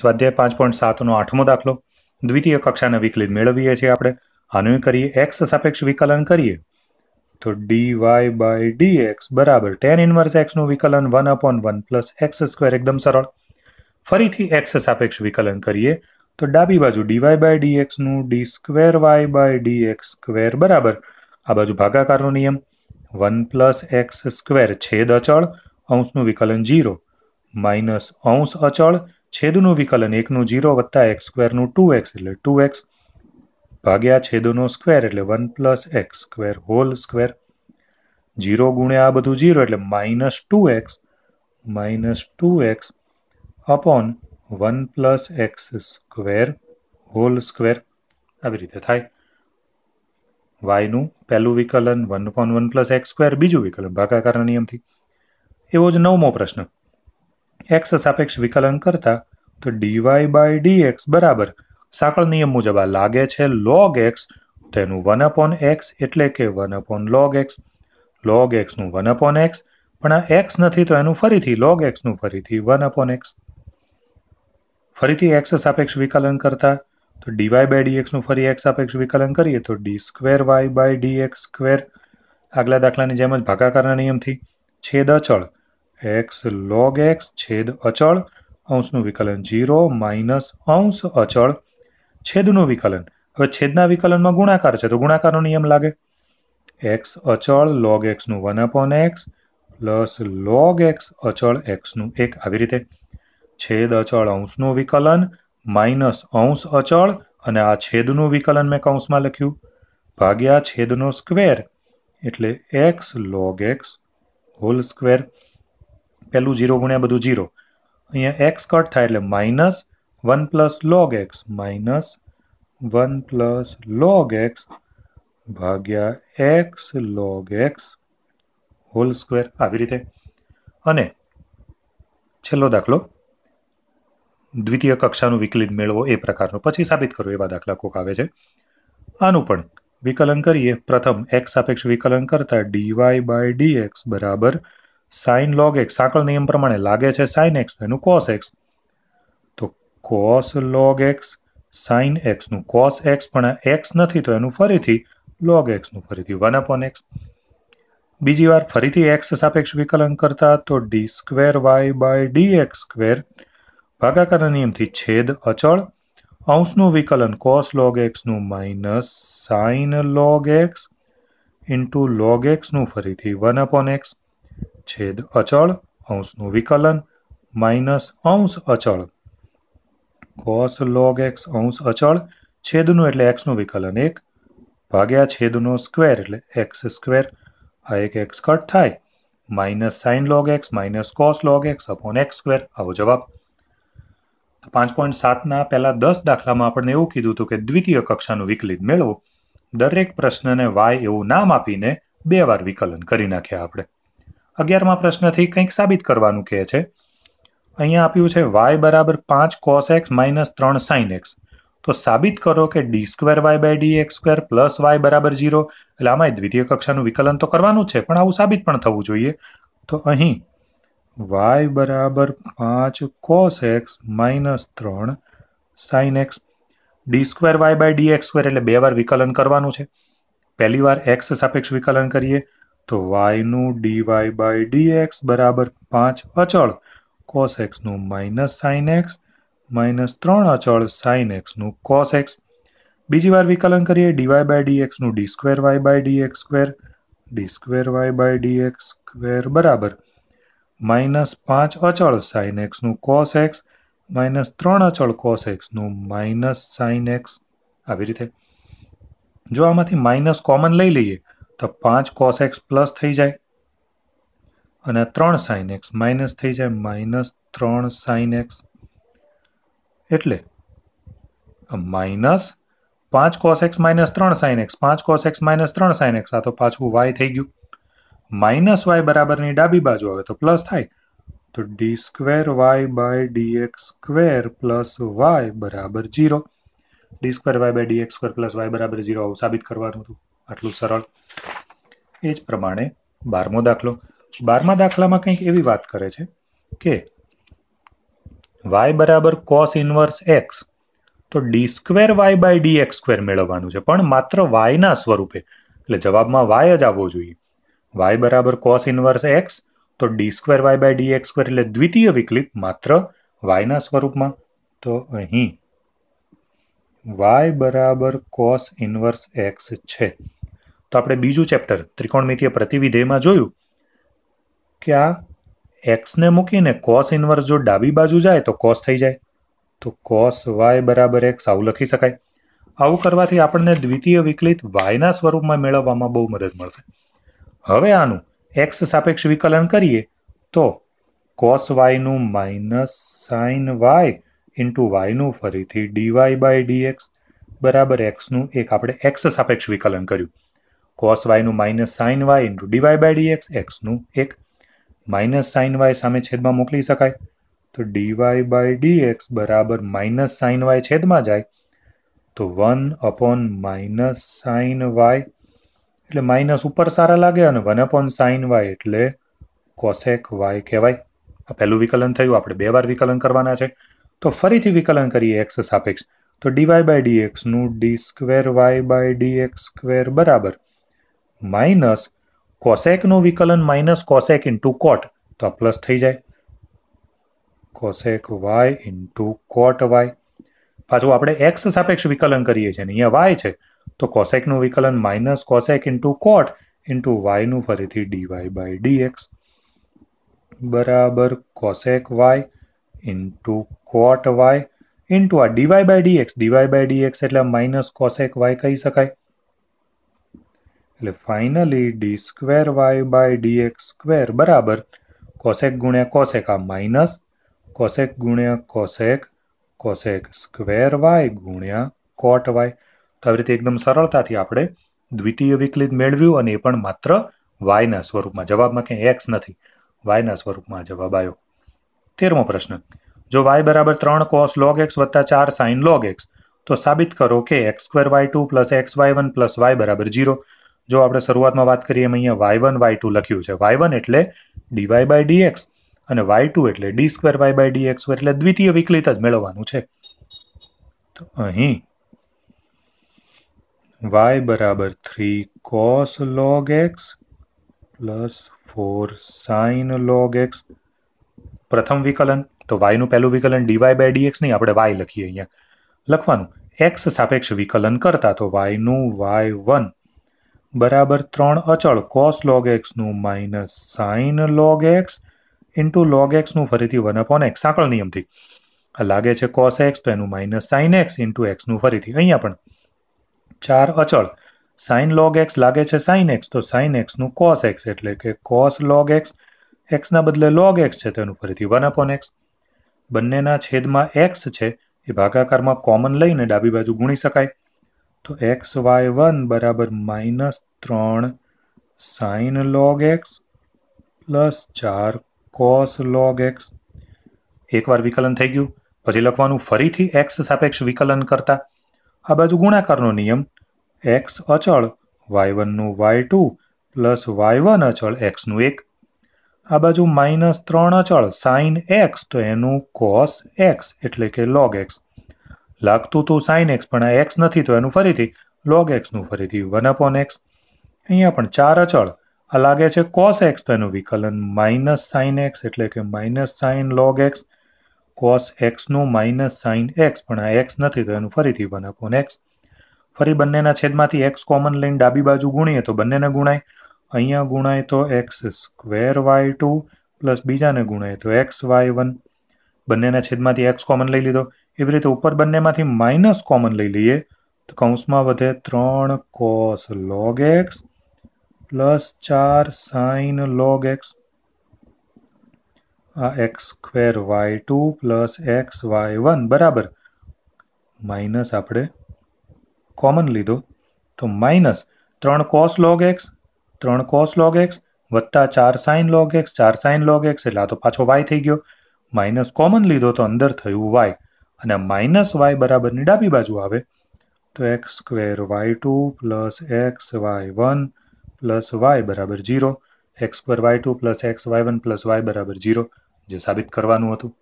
સ્વાધ્યાય પાંચ પોઈન્ટ સાતનો આઠમો દાખલો દ્વિતીય કક્ષાના વિકલિત મેળવીએ છીએ આપણે આનું કરીએ એક્સ સાપેક્ષ વિકલન કરીએ તો D Y by D X બરાબર ટેન ઇન્વર્સ એક્સનું વિકલન one upon one plus X square એકદમ સરળ ફરીથી એક્સ સાપેક્ષ વિકલન કરીએ તો ડાબી બાજુ ડીવાય બાય ડી એક્સનું D square Y by D X square બરાબર આ બાજુ ભાગાકારનો નિયમ વન પ્લસ એક્સ સ્ક્વેર છેદ અચળ અંશનું વિકલન જીરો માઇનસ અંશ અચળ છેદ નું વિકલન 1 નો 0 + x² નું 2x એટલે 2x ભાગ્યા છેદ નું સ્ક્વેર એટલે 1 + x² હોલ સ્ક્વેર 0 * આ બધું 0 એટલે -2x -2x / 1 + x² hall square આવી રીતે થાય y નું પહેલું વિકલન 1 / 1 + x² બીજો વિકલન ભાગાકારના નિયમ થી એવો જ નવમો પ્રશ્ન x સાપેક્ષ વિકલન કરતા તો ડીવાય બાય ડી એક્સ બરાબર સાંકળ નિયમ મુજબ આ લાગે છે લોગ એક્સ તેનું એનું વન અપોન એક્સ એટલે કે one upon log X log એક્સનું વન અપોન એક્સ પણ આ એક્સ નથી તો એનું ફરીથી લોગ એક્સનું ફરીથી વન અપોન એક્સ ફરીથી એક્સ સાપેક્ષ વિકલન કરતા તો ડીવાય બાય ડી એક્સનું ફરી એક્સ સાપેક્ષ વિકલન કરીએ તો D square Y by D X square આગલા દાખલાની જેમ જ ભાગાકારના નિયમથી છેદ અચળ એક્સ લોગ એક્સ છેદ અચળ અંશનું વિકલન જીરો માઇનસ અંશ અચળ છેદનું વિકલન હવે છેદના વિકલનમાં ગુણાકાર છે તો ગુણાકારનો નિયમ લાગે એક્સ અચળ લોગ એક્સનું one upon X plus log X અચળ એક્સનું એક આવી રીતે છેદ અચળ અંશનું વિકલન માઇનસ અંશ અચળ અને આ છેદનું વિકલન મેં કૌંસમાં લખ્યું ભાગ્યા છેદનો સ્ક્વેર એટલે X log X whole square પહેલું જીરો ગુણ્યા બધું જીરો અહીંયા એક્સ કટ થાય એટલે minus one plus log X minus one plus log X ભાગ્યા X log X whole square આવી રીતે અને છેલ્લો દાખલો દ્વિતીય કક્ષાનું વિકલિત મેળવો એ પ્રકારનો પછી સાબિત કરો એવા દાખલા કોક આવે છે આનું પણ વિકલન કરીએ પ્રથમ એક્સ સાપેક્ષ વિકલન કરતા ડીવાય બાય ડી એક્સ બરાબર સાઇન લોગ એક્સ સાંકળ નિયમ પ્રમાણે લાગે છે સાઇન એક્સ એનું કોસ એક્સ તો કોસ લોગ એક્સ સાઇન એક્સનું કોસ એક્સ પણ એક્સ નથી તો એનું ફરીથી લોગ એક્સનું ફરીથી વન અપોન એક્સ બીજી વાર ફરીથી એક્સ સાપેક્ષ વિકલન કરતા તો D square Y by D X square ભાગાકારના નિયમથી છેદ અચળ અંશનું વિકલન કોસ લોગ એક્સનું minus sine log X into log એક્સનું ફરીથી વન અપોન એક્સ છેદ અચળ અંશનું વિકલન માઇનસ અંશ અચળ કોસ લોગ એક્સ અંશ અચળ છેદનું એટલે એક્સનું વિકલન એક ભાગ્યા છેદનો સ્ક્વેર એટલે એક્સ સ્ક્વેર આ એક એક્સ કટ થાય minus sine log X minus cos log X upon X square આવો જવાબ પાંચ પોઈન્ટ સાતના પહેલાં દસ દાખલામાં આપણને એવું કીધું હતું કે દ્વિતીય કક્ષાનું વિકલિત મેળવો દરેક પ્રશ્નને વાય એવું નામ આપીને બે વાર વિકલન કરી નાખ્યા આપણે અગિયારમાં પ્રશ્નથી કંઈક સાબિત કરવાનું કહે છે અહીંયા આપ્યું છે વાય બરાબર પાંચ કોસ એક્સ માઇનસ ત્રણ સાઇન એક્સ તો સાબિત કરો કે D square Y by D X square plus Y બરાબર ઝીરો એટલે આમાંય દ્વિતીય કક્ષાનું વિકલન તો કરવાનું છે પણ આવું સાબિત પણ થવું જોઈએ તો અહીં વાય બરાબર પાંચ કોસ એક્સ માઇનસ ત્રણ sine X D square Y by D X square એટલે બે વાર વિકલન કરવાનું છે પહેલી વાર એક્સ સાપેક્ષ વિકલન કરીએ તો વાયનું ડીવાય બાય ડી એક્સ બરાબર પાંચ અચળ કોસ એક્સનું માઇનસ સાઇન એક્સ માઇનસ ત્રણ અચળ સાઇન એક્સનું કોસ એક્સ બીજી વાર વિકલન કરીએ ડીવાય બાય ડીએક્સનું D square Y by D d x square D square Y by D X square બરાબર માઇનસ પાંચ અચળ સાઇન એક્સનું કોસ એક્સ માઇનસ ત્રણ અચળ કોસ એક્સનું માઇનસ સાઇન એક્સ આવી રીતે જો આમાંથી માઇનસ કોમન લઈ લઈએ તો પાંચ કોસ એક્સ પ્લસ થઈ જાય અને ત્રણ સાઇન એક્સ માઇનસ થઈ જાય માઇનસ ત્રણ સાઇન એક્સ એટલે માઇનસ પાંચ કોસ એક્સ માઇનસ ત્રણ સાઇન એક્સ પાંચ કોસ એક્સ માઇનસ ત્રણ સાઇન એક્સ આ તો પાછું વાય થઈ ગયું માઇનસ વાય બરાબરની ડાબી બાજુ આવે તો પ્લસ થાય તો D square Y by D X square plus Y બરાબર zero D square Y by D X square plus Y બરાબર જીરો આવું સાબિત કરવાનું હતું આટલું સરળ એ જ પ્રમાણે બારમો દાખલો બારમા દાખલામાં કંઈક એવી વાત કરે છે કે વાય બરાબર કોસ ઇન્વર્સ એક્સ તો D square Y by D X square મેળવવાનું છે પણ માત્ર વાયના સ્વરૂપે એટલે જવાબમાં વાય જ આવવો જોઈએ વાય બરાબર કોસ ઇન્વર્સ એક્સ તો D square Y by D X square એટલે દ્વિતીય વિકલિત માત્ર વાયના સ્વરૂપમાં તો અહીં વાય બરાબર કોસ ઇન્વર્સ એક્સ છે તો આપણે બીજું ચેપ્ટર ત્રિકોણમિતીય પ્રતિવિધેયમાં જોયું કે આ એક્સને મૂકીને કોસ ઇન્વર્સ જો ડાબી બાજુ જાય તો કોસ થઈ જાય તો કોસ વાય બરાબર એક્સ આવું લખી શકાય આવું કરવાથી આપણને દ્વિતીય વિકલિત વાયના સ્વરૂપમાં મેળવવામાં બહુ મદદ મળશે હવે આનું એક્સ સાપેક્ષ વિકલન કરીએ તો કોસ વાયનું માઇનસ સાઇન વાય ઇન્ટુ વાયનું ફરીથી ડીવાય બાય ડીએક્સ બરાબર એક્સનું એક આપણે એક્સ સાપેક્ષ વિકલન કર્યું કોસ વાયનું minus sine Y into d y by d x એક્સનું એક માઇનસ સાઇન વાય સામે છેદમાં મોકલી શકાય તો ડીવાય બાય ડીએક્સ બરાબર માઇનસ સાઇન વાય છેદમાં જાય તો one upon minus sine Y એટલે માઇનસ ઉપર સારા લાગે અને વન અપોન સાઇન વાય એટલે કોસેક વાય કહેવાય આ પહેલું વિકલન થયું આપણે બે વાર વિકલન કરવાના છે તો ફરીથી વિકલન કરીએ એક્સ સાપેક્ષ તો ડીવાય બાય ડીએક્સનું D square Y by d x square બરાબર માઇનસ કોસેકનું વિકલન માઇનસ કોસેક ઇન્ટુ કોટ તો આ પ્લસ થઈ જાય cosec Y into cot Y પાછું આપણે એક્સ સાપેક્ષ વિકલન કરીએ છીએ અહીંયા વાય છે તો કોસેકનું વિકલન minus cosec into cot into વાયનું ફરીથી ડીવાય બાય ડીએક્સ બરાબર cosec Y into cot Y into આ d y by d x d y by d x એટલે માઇનસ કોસેક વાય કહી શકાય એટલે finally D square Y by d x square બરાબર કોસેક ગુણ્યા કોસેક આ માઇનસ કોસેક ગુણ્યા કોસેક કોસેક સ્ક્વેર વાય ગુણ્યા કોટ વાય તો આવી રીતે એકદમ સરળતાથી આપણે દ્વિતીય વિકલિત મેળવ્યું અને એ પણ માત્ર વાયના સ્વરૂપમાં જવાબમાં કંઈ એક્સ નથી વાયના સ્વરૂપમાં જવાબ આવ્યો તેરમો પ્રશ્ન જો વાય બરાબર ત્રણ કોસ લોગ એક્સ વત્તા ચાર સાઇન લોગ એક્સ તો સાબિત કરો કે X square Y two plus X Y one plus Y બરાબર જીરો જો આપણે શરૂઆતમાં વાત કરીએ એમ અહીંયા વાય વન વાય ટુ લખ્યું છે વાય વન એટલે ડીવાય બાય ડી એક્સ અને વાય ટુ એટલે D square Y by D X એટલે દ્વિતીય વિકલિત જ મેળવવાનું છે તો અહીં વાય બરાબર three cos log X plus four sine log X પ્રથમ વિકલન તો વાયનું પહેલું વિકલન ડીવાય બાય ડીએક્સ નહીં આપણે વાય લખીએ અહીંયા લખવાનું એક્સ સાપેક્ષ વિકલન કરતા તો વાયનું વાય વન બરાબર ત્રણ અચળ કોસ લોગ એક્સનું minus sine log X into log એક્સનું ફરીથી વન અપોન એક્સ સાંકળ નિયમથી લાગે છે કોસ એક્સ તો એનું માઇનસ સાઇન એક્સ ઇન્ટુ એક્સનું ફરીથી અહીંયા પણ ચાર અચળ સાઇન લોગ એક્સ લાગે છે સાઇન એક્સ તો સાઇન એક્સનું કોસ એક્સ એટલે કે કોસ લોગ એક્સ એક્સના બદલે લોગ એક્સ છે તેનું ફરીથી વન અપોન એક્સ બંનેના છેદમાં એક્સ છે એ ભાગાકારમાં કોમન લઈને ડાબી બાજુ ગુણી શકાય તો એક્સ વાય વન બરાબર માઇનસ ત્રણ સાઇન લોગ એક્સ પ્લસ ચાર કોસ લોગ એક્સ એકવાર વિકલન થઈ ગયું પછી લખવાનું ફરીથી એક્સ સાપેક્ષ વિકલન કરતા આ બાજુ ગુણાકારનો નિયમ એક્સ અચળ વાય વનનું Y two plus Y one અચળ એક્સનું એક આ બાજુ માઇનસ ત્રણ અચળ સાઇન એક્સ તો એનું કોસ એક્સ એટલે કે લોગ એક્સ લાગતું તો સાઇન એક્સ પણ આ એક્સ નથી તો એનું ફરીથી લોગ એક્સનું ફરીથી વન અપોન એક્સ અહીંયા પણ ચાર અચળ આ લાગે છે કોસ એક્સ તો એનું વિકલન માઇનસ સાઇન એક્સ એટલે કે minus sine log X cos એક્સનું માઇનસ સાઇન એક્સ પણ આ એક્સ નથી તો એનું ફરીથી વન અપોન એક્સ ફરી બંનેના છેદમાંથી એક્સ કોમન લઈને ડાબી બાજુ ગુણીએ તો બંનેને ગુણાય અહીંયા ગુણાય તો X square Y two plus બીજાને ગુણાય તો એક્સ વાય વન બંનેના છેદમાંથી એક્સ કોમન લઈ લીધો એવી રીતે ઉપર બંનેમાંથી માઇનસ કોમન લઈ લઈએ તો કૌંસમાં વધે ત્રણ કોસ લોગ એક્સ પ્લસ ચાર સાઇન લોગ એક્સ આ X square Y two plus X Y one બરાબર માઇનસ આપણે કોમન લીધો તો માઇનસ ત્રણ કોસ લોગ એક્સ ત્રણ કોસ લોગ એક્સ વત્તા ચાર સાઇન લોગ એક્સ ચાર સાઇન લોગ એક્સ એટલે આ તો પાછો વાય થઈ ગયો માઇનસ કોમન લીધો તો અંદર થયું વાય અને માઇનસ વાય બરાબરની ડાબી બાજુ આવે તો X square Y two plus X Y one plus Y બરાબર જીરો એક્સ પર Y two plus X Y one plus Y બરાબર ઝીરો જે સાબિત કરવાનું હતું